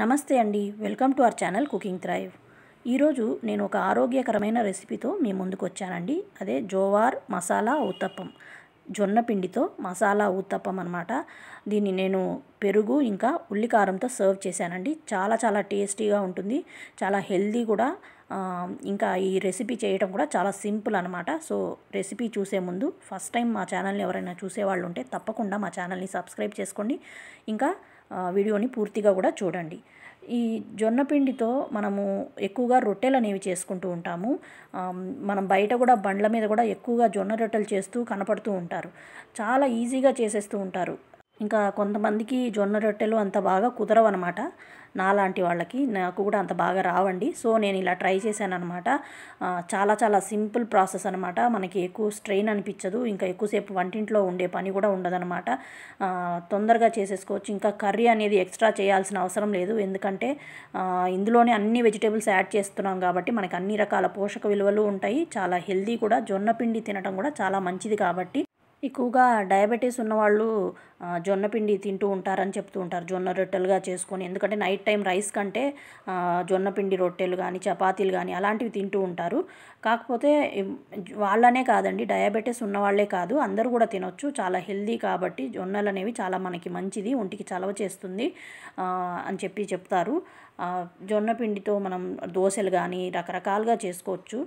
నమస్తే అండి welcome to our channel Cooking Thrive ఈరోజు నేను ఒక ఆరోగ్యకరమైన రెసిపీతో మీ ముందుకు వచ్చానండి అదే జోవార్ మసాలా ఉత్తప్పం జొన్న పిండితో మసాలా ఉత్తప్పం అనమాట దీన్ని నేను పెరుగు ఇంకా ఉల్లికారంతో సర్వ్ చేశానండి చాలా చాలా టేస్టీగా ఉంటుంది చాలా హెల్దీ కూడా ఇంకా ఈ రెసిపీ చేయడం కూడా చాలా సింపుల్ అనమాట సో రెసిపీ చూసే ముందు ఫస్ట్ టైం మా ఛానల్ని ఎవరైనా చూసేవాళ్ళు ఉంటే తప్పకుండా మా ఛానల్ని సబ్స్క్రైబ్ చేసుకోండి ఇంకా వీడియోని పూర్తిగా కూడా చూడండి ఈ జొన్న పిండితో మనము ఎక్కువగా రొట్టెలు అనేవి చేసుకుంటూ ఉంటాము మనం బయట కూడా బండ్ల మీద కూడా ఎక్కువగా జొన్న రొట్టెలు చేస్తూ కనపడుతూ ఉంటారు చాలా ఈజీగా చేసేస్తూ ఉంటారు ఇంకా కొంతమందికి జొన్న రొట్టెలు అంత బాగా కుదరవు అనమాట నాలాంటి వాళ్ళకి నాకు కూడా అంత బాగా రావండి సో నేను ఇలా ట్రై చేశాను అనమాట చాలా చాలా సింపుల్ ప్రాసెస్ అనమాట మనకి ఎక్కువ స్ట్రెయిన్ అనిపించదు ఇంకా ఎక్కువసేపు వంటింట్లో ఉండే పని కూడా ఉండదనమాట తొందరగా చేసేసుకోవచ్చు ఇంకా కర్రీ అనేది ఎక్స్ట్రా చేయాల్సిన అవసరం లేదు ఎందుకంటే ఇందులోనే అన్ని వెజిటేబుల్స్ యాడ్ చేస్తున్నాం కాబట్టి మనకి అన్ని రకాల పోషక విలువలు ఉంటాయి చాలా హెల్దీ కూడా జొన్న పిండి తినడం కూడా చాలా మంచిది కాబట్టి ఎక్కువగా డయాబెటీస్ ఉన్నవాళ్ళు జొన్నపిండి తింటూ ఉంటారని చెప్తూ ఉంటారు జొన్న రొట్టెలుగా చేసుకొని ఎందుకంటే నైట్ టైం రైస్ కంటే జొన్నపిండి రొట్టెలు కానీ చపాతీలు కానీ అలాంటివి తింటూ ఉంటారు కాకపోతే వాళ్ళనే కాదండి డయాబెటీస్ ఉన్నవాళ్లే కాదు అందరూ కూడా తినొచ్చు చాలా హెల్దీ కాబట్టి జొన్నలు అనేవి చాలా మనకి మంచిది ఒంటికి చలవ చేస్తుంది అని చెప్పి చెప్తారు జొన్నపిండితో మనం దోశలు కానీ రకరకాలుగా చేసుకోవచ్చు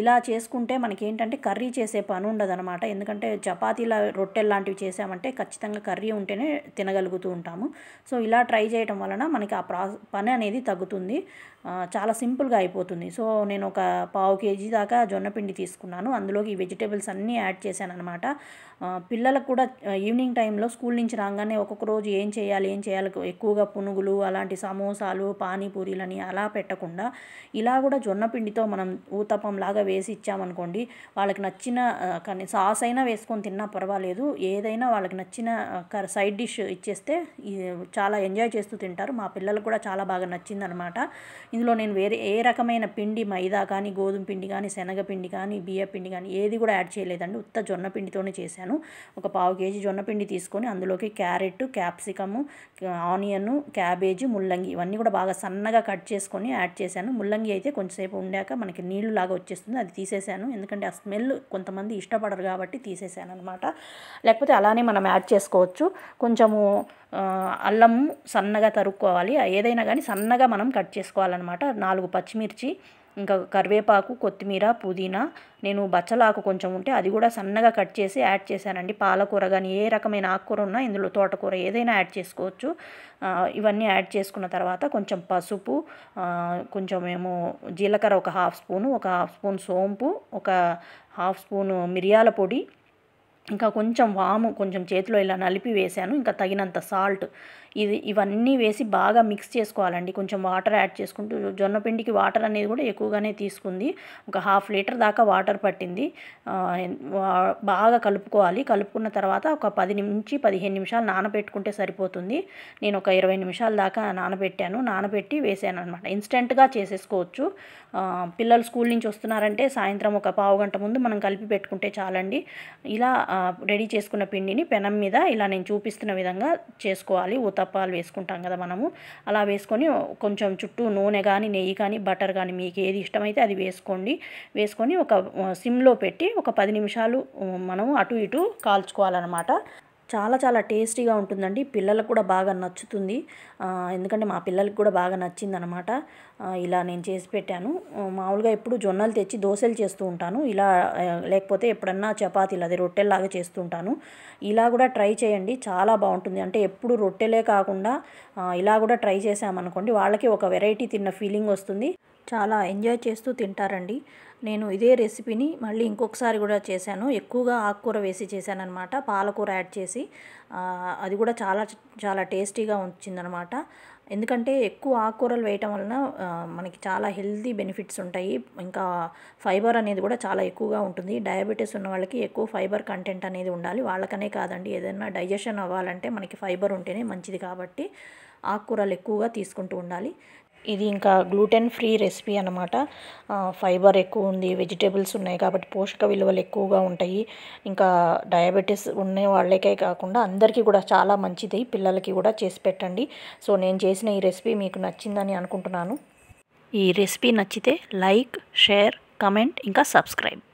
ఇలా చేసుకుంటే మనకి ఏంటంటే కర్రీ చేసే పని ఉండదనమాట ఎందుకంటే చపాతీల రొట్టెలు లాంటివి చేసామంటే ఖచ్చితంగా కర్రీ ఉంటేనే తినగలుగుతూ ఉంటాము సో ఇలా ట్రై చేయటం వలన మనకి ఆ ప్రా పని అనేది తగ్గుతుంది చాలా సింపుల్గా అయిపోతుంది సో నేను ఒక పావు కేజీ దాకా జొన్నపిండి తీసుకున్నాను అందులోకి ఈ వెజిటేబుల్స్ అన్నీ యాడ్ చేశాను అనమాట పిల్లలకు కూడా ఈవినింగ్ టైంలో స్కూల్ నుంచి రాగానే ఒక్కొక్క రోజు ఏం చేయాలి ఏం చేయాలి ఎక్కువగా పునుగులు అలాంటి సమోసాలు పానీపూరీలని అలా పెట్టకుండా ఇలా కూడా జొన్నపిండితో మనం ఊతపం లాగా వేసి ఇచ్చామనుకోండి వాళ్ళకి నచ్చిన కానీ సాస్ అయినా వేసుకొని తిన్నా పర్వాలేదు ఏదైనా వాళ్ళకి నచ్చిన సైడ్ డిష్ ఇచ్చేస్తే చాలా ఎంజాయ్ చేస్తూ తింటారు మా పిల్లలకు కూడా చాలా బాగా నచ్చింది అనమాట ఇందులో నేను వేరే ఏ రకమైన పిండి మైదా కానీ గోధుమ పిండి కానీ శనగపిండి కానీ బియ్య పిండి కానీ ఏది కూడా యాడ్ చేయలేదండి ఉత్త జొన్న పిండితోనే చేశాను ఒక పావు కేజీ జొన్న పిండి తీసుకొని అందులోకి క్యారెట్ క్యాప్సికము ఆనియన్ క్యాబేజీ ముల్లంగి ఇవన్నీ కూడా బాగా సన్నగా కట్ చేసుకొని యాడ్ చేశాను ముల్లంగి అయితే కొంచెంసేపు ఉండాక మనకి నీళ్ళు లాగా వచ్చేస్తుంది అది తీసేసాను ఎందుకంటే ఆ స్మెల్ కొంతమంది ఇష్టపడరు కాబట్టి తీసేసాను అనమాట లేకపోతే అలానే మనం యాడ్ చేసుకోవచ్చు కొంచెము అల్లం సన్నగా తరుక్కోవాలి ఏదైనా కానీ సన్నగా మనం కట్ చేసుకోవాలన్నమాట నాలుగు పచ్చిమిర్చి ఇంకా కరివేపాకు కొత్తిమీర పుదీనా నేను బచ్చలాకు కొంచెం ఉంటే అది కూడా సన్నగా కట్ చేసి యాడ్ చేశానండి పాలకూర కానీ ఏ రకమైన ఆకుకూర ఉన్నా ఇందులో తోటకూర ఏదైనా యాడ్ చేసుకోవచ్చు ఇవన్నీ యాడ్ చేసుకున్న తర్వాత కొంచెం పసుపు కొంచెం మేము జీలకర్ర ఒక హాఫ్ స్పూను ఒక హాఫ్ స్పూన్ సోంపు ఒక హాఫ్ స్పూను మిరియాల పొడి ఇంకా కొంచెం వాము కొంచెం చేతిలో ఇలా నలిపి వేసాను ఇంకా తగినంత సాల్ట్ ఇది ఇవన్నీ వేసి బాగా మిక్స్ చేసుకోవాలండి కొంచెం వాటర్ యాడ్ చేసుకుంటూ జొన్న పిండికి వాటర్ అనేది కూడా ఎక్కువగానే తీసుకుంది ఒక హాఫ్ లీటర్ దాకా వాటర్ పట్టింది బాగా కలుపుకోవాలి కలుపుకున్న తర్వాత ఒక పది నుంచి పదిహేను నిమిషాలు నానబెట్టుకుంటే సరిపోతుంది నేను ఒక ఇరవై నిమిషాల దాకా నానబెట్టాను నానబెట్టి వేసాను అనమాట ఇన్స్టెంట్గా చేసేసుకోవచ్చు పిల్లలు స్కూల్ నుంచి వస్తున్నారంటే సాయంత్రం ఒక పావు గంట ముందు మనం కలిపి పెట్టుకుంటే చాలండి ఇలా రెడీ చేసుకున్న పిండిని పెనం మీద ఇలా నేను చూపిస్తున్న విధంగా చేసుకోవాలి ఉతప్పాలు వేసుకుంటాం కదా మనము అలా వేసుకొని కొంచెం చుట్టూ నూనె కానీ నెయ్యి కానీ బటర్ కానీ మీకు ఏది ఇష్టమైతే అది వేసుకోండి వేసుకొని ఒక సిమ్లో పెట్టి ఒక పది నిమిషాలు మనము అటు ఇటు కాల్చుకోవాలన్నమాట చాలా చాలా టేస్టీగా ఉంటుందండి పిల్లలకు కూడా బాగా నచ్చుతుంది ఎందుకంటే మా పిల్లలకు కూడా బాగా నచ్చిందనమాట ఇలా నేను చేసి పెట్టాను మామూలుగా ఎప్పుడు జొన్నలు తెచ్చి దోశలు చేస్తూ ఉంటాను ఇలా లేకపోతే ఎప్పుడన్నా చపాతీలు అది రొట్టెల్లాగా ఉంటాను ఇలా కూడా ట్రై చేయండి చాలా బాగుంటుంది అంటే ఎప్పుడు రొట్టెలే కాకుండా ఇలా కూడా ట్రై చేసామనుకోండి వాళ్ళకి ఒక వెరైటీ తిన్న ఫీలింగ్ వస్తుంది చాలా ఎంజాయ్ చేస్తూ తింటారండి నేను ఇదే రెసిపీని మళ్ళీ ఇంకొకసారి కూడా చేశాను ఎక్కువగా ఆకుకూర వేసి చేశానమాట పాలకూర యాడ్ చేసి అది కూడా చాలా చాలా టేస్టీగా వచ్చిందనమాట ఎందుకంటే ఎక్కువ ఆకుకూరలు వేయటం వలన మనకి చాలా హెల్తీ బెనిఫిట్స్ ఉంటాయి ఇంకా ఫైబర్ అనేది కూడా చాలా ఎక్కువగా ఉంటుంది డయాబెటీస్ ఉన్న వాళ్ళకి ఎక్కువ ఫైబర్ కంటెంట్ అనేది ఉండాలి వాళ్ళకనే కాదండి ఏదైనా డైజెషన్ అవ్వాలంటే మనకి ఫైబర్ ఉంటేనే మంచిది కాబట్టి ఆకుకూరలు ఎక్కువగా తీసుకుంటూ ఉండాలి ఇది ఇంకా గ్లూటెన్ ఫ్రీ రెసిపీ అనమాట ఫైబర్ ఎక్కువ ఉంది వెజిటేబుల్స్ ఉన్నాయి కాబట్టి పోషక విలువలు ఎక్కువగా ఉంటాయి ఇంకా డయాబెటీస్ ఉన్న వాళ్ళకే కాకుండా అందరికీ కూడా చాలా మంచిది పిల్లలకి కూడా చేసి పెట్టండి సో నేను చేసిన ఈ రెసిపీ మీకు నచ్చిందని అనుకుంటున్నాను ఈ రెసిపీ నచ్చితే లైక్ షేర్ కమెంట్ ఇంకా సబ్స్క్రైబ్